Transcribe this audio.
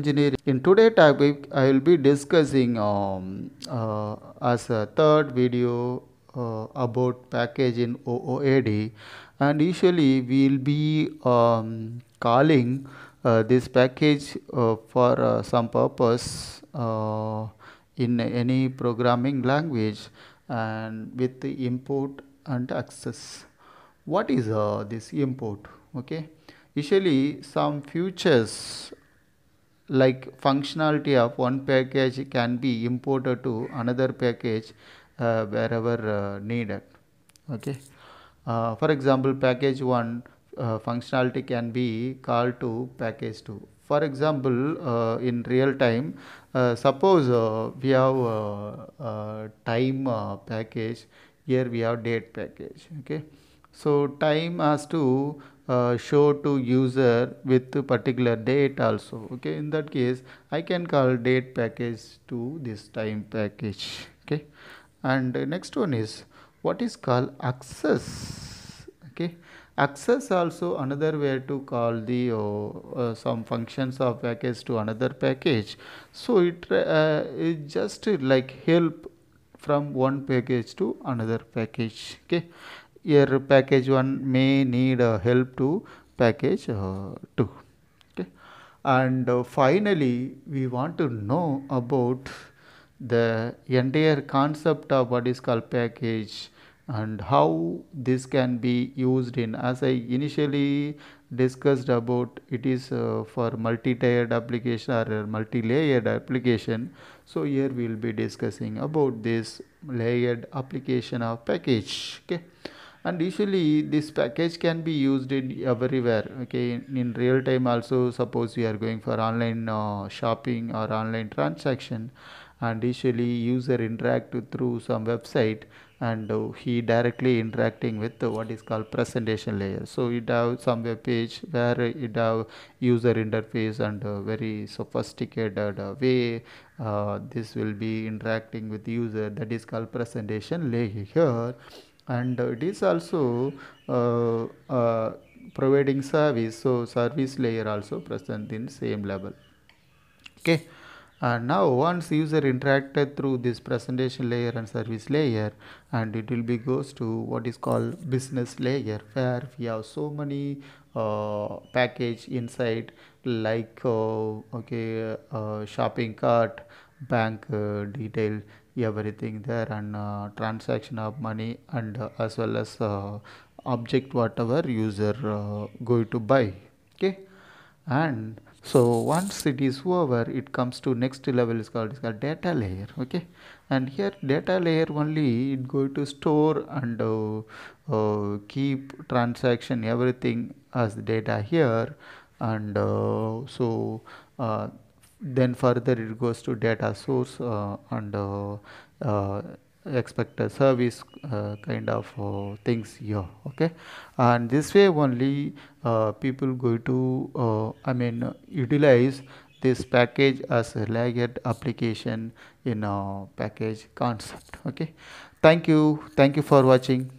engineering in today topic i will be discussing um, uh, as a third video uh, about package in ooad and usually we will be um, calling uh, this package uh, for uh, some purpose uh, in any programming language and with the import and access what is this import okay usually some futures like functionality of one package can be imported to another package uh, wherever uh, needed okay uh, for example package 1 uh, functionality can be called to package 2 for example uh, in real time uh, suppose we have time package here we have date package okay so time has to uh, show to user with particular date also okay in that case i can call date package to this time package okay and uh, next one is what is called access okay access also another way to call the uh, uh some functions of package to another package so it, uh, it just like help from one package to another package okay here package 1 may need help to package uh, 2 okay and uh, finally we want to know about the entire concept of what is called package and how this can be used in as I initially discussed about it is uh, for multi-tiered application or uh, multi-layered application so here we will be discussing about this layered application of package okay and usually this package can be used in everywhere okay in, in real time also suppose you are going for online uh, shopping or online transaction and usually user interact through some website and uh, he directly interacting with uh, what is called presentation layer so it have some web page where it have user interface and uh, very sophisticated uh, way uh, this will be interacting with user that is called presentation layer here and uh, it is also uh, uh, providing service so service layer also present in same level okay and now once user interacted through this presentation layer and service layer and it will be goes to what is called business layer where we have so many uh, package inside like uh, okay uh, shopping cart bank uh, detail everything there and uh, transaction of money and uh, as well as object whatever user going to buy okay and so once it is over it comes to next level is called, is called data layer okay and here data layer only it going to store and uh, uh, keep transaction everything as data here and uh, so then further it goes to data source uh, and uh, uh, expect a service uh, kind of uh, things here okay and this way only uh, people going to i mean utilize this package as a layered application in a package concept okay thank you thank you for watching